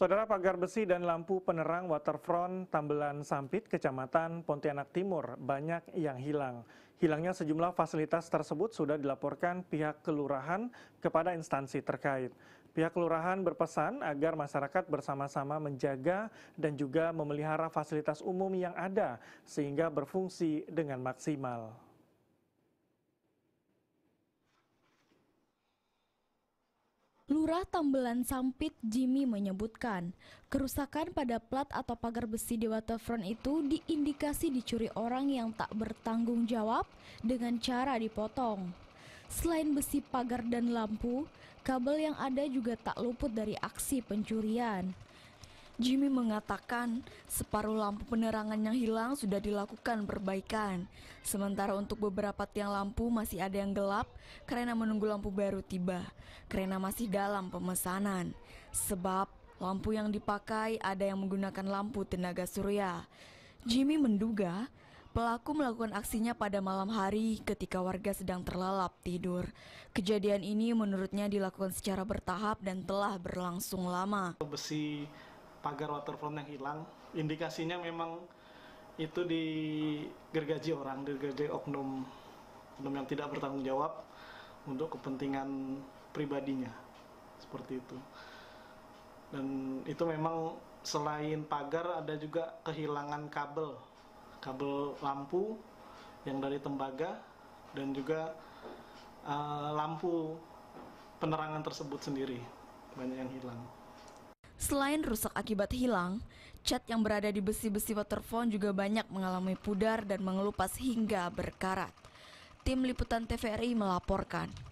Saudara pagar besi dan lampu penerang waterfront Tambelan Sampit, Kecamatan Pontianak Timur, banyak yang hilang. Hilangnya sejumlah fasilitas tersebut sudah dilaporkan pihak kelurahan kepada instansi terkait. Pihak kelurahan berpesan agar masyarakat bersama-sama menjaga dan juga memelihara fasilitas umum yang ada sehingga berfungsi dengan maksimal. Lurah Tambelan Sampit Jimmy menyebutkan, kerusakan pada plat atau pagar besi di waterfront itu diindikasi dicuri orang yang tak bertanggung jawab dengan cara dipotong. Selain besi pagar dan lampu, kabel yang ada juga tak luput dari aksi pencurian. Jimmy mengatakan separuh lampu penerangan yang hilang sudah dilakukan perbaikan. Sementara untuk beberapa tiang lampu masih ada yang gelap karena menunggu lampu baru tiba. Karena masih dalam pemesanan. Sebab lampu yang dipakai ada yang menggunakan lampu tenaga surya. Jimmy menduga Pelaku melakukan aksinya pada malam hari ketika warga sedang terlelap tidur. Kejadian ini menurutnya dilakukan secara bertahap dan telah berlangsung lama. Besi pagar waterfront yang hilang indikasinya memang itu di gergaji orang di gergaji oknum oknum yang tidak bertanggung jawab untuk kepentingan pribadinya seperti itu dan itu memang selain pagar ada juga kehilangan kabel kabel lampu yang dari tembaga dan juga uh, lampu penerangan tersebut sendiri banyak yang hilang. Selain rusak akibat hilang, cat yang berada di besi-besi waterphone juga banyak mengalami pudar dan mengelupas hingga berkarat. Tim Liputan TVRI melaporkan.